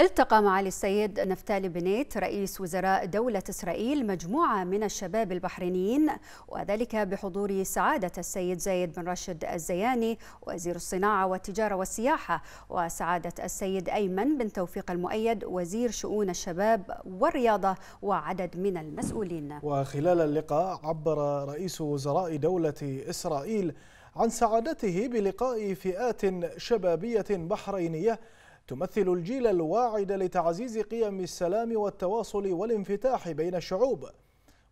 التقى معالي السيد نفتالي بنيت رئيس وزراء دولة إسرائيل مجموعة من الشباب البحرينيين وذلك بحضور سعادة السيد زايد بن رشد الزياني وزير الصناعة والتجارة والسياحة وسعادة السيد أيمن بن توفيق المؤيد وزير شؤون الشباب والرياضة وعدد من المسؤولين وخلال اللقاء عبر رئيس وزراء دولة إسرائيل عن سعادته بلقاء فئات شبابية بحرينية تمثل الجيل الواعد لتعزيز قيم السلام والتواصل والانفتاح بين الشعوب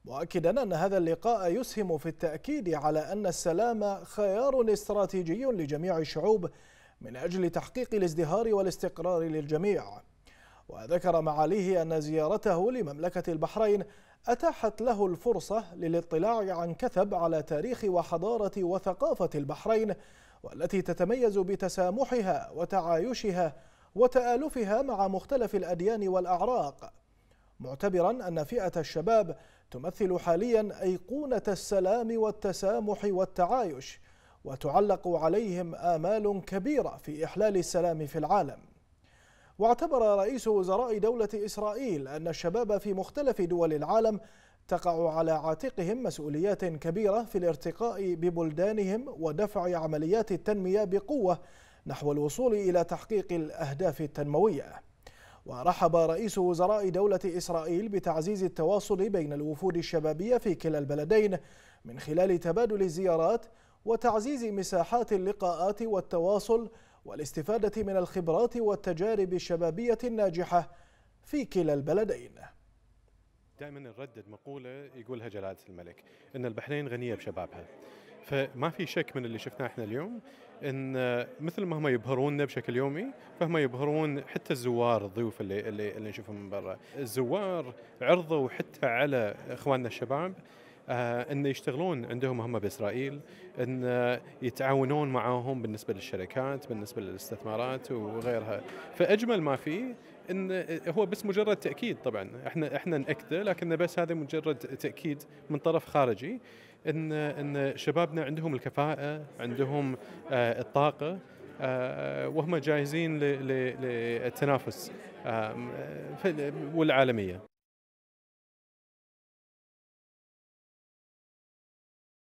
مؤكدا أن هذا اللقاء يسهم في التأكيد على أن السلام خيار استراتيجي لجميع الشعوب من أجل تحقيق الازدهار والاستقرار للجميع وذكر معاليه أن زيارته لمملكة البحرين أتاحت له الفرصة للاطلاع عن كثب على تاريخ وحضارة وثقافة البحرين والتي تتميز بتسامحها وتعايشها وتآلفها مع مختلف الأديان والأعراق معتبرا أن فئة الشباب تمثل حاليا أيقونة السلام والتسامح والتعايش وتعلق عليهم آمال كبيرة في إحلال السلام في العالم واعتبر رئيس وزراء دولة إسرائيل أن الشباب في مختلف دول العالم تقع على عاتقهم مسؤوليات كبيرة في الارتقاء ببلدانهم ودفع عمليات التنمية بقوة نحو الوصول إلى تحقيق الأهداف التنموية ورحب رئيس وزراء دولة إسرائيل بتعزيز التواصل بين الوفود الشبابية في كلا البلدين من خلال تبادل الزيارات وتعزيز مساحات اللقاءات والتواصل والاستفادة من الخبرات والتجارب الشبابية الناجحة في كلا البلدين دائما نردد مقولة يقولها جلالة الملك أن البحرين غنية بشبابها فما في شك من اللي شفناه احنا اليوم ان مثل ما هم يبهروننا بشكل يومي فهم يبهرون حتى الزوار الضيوف اللي اللي, اللي نشوفهم من برا الزوار عرضوا حتى على اخواننا الشباب آه ان يشتغلون عندهم هم باسرائيل ان يتعاونون معاهم بالنسبه للشركات بالنسبه للاستثمارات وغيرها فاجمل ما فيه ان هو بس مجرد تاكيد طبعا احنا احنا ناكده لكن بس هذا مجرد تاكيد من طرف خارجي ان ان شبابنا عندهم الكفاءه عندهم آه، الطاقه آه، وهم جاهزين للتنافس آه، والعالميه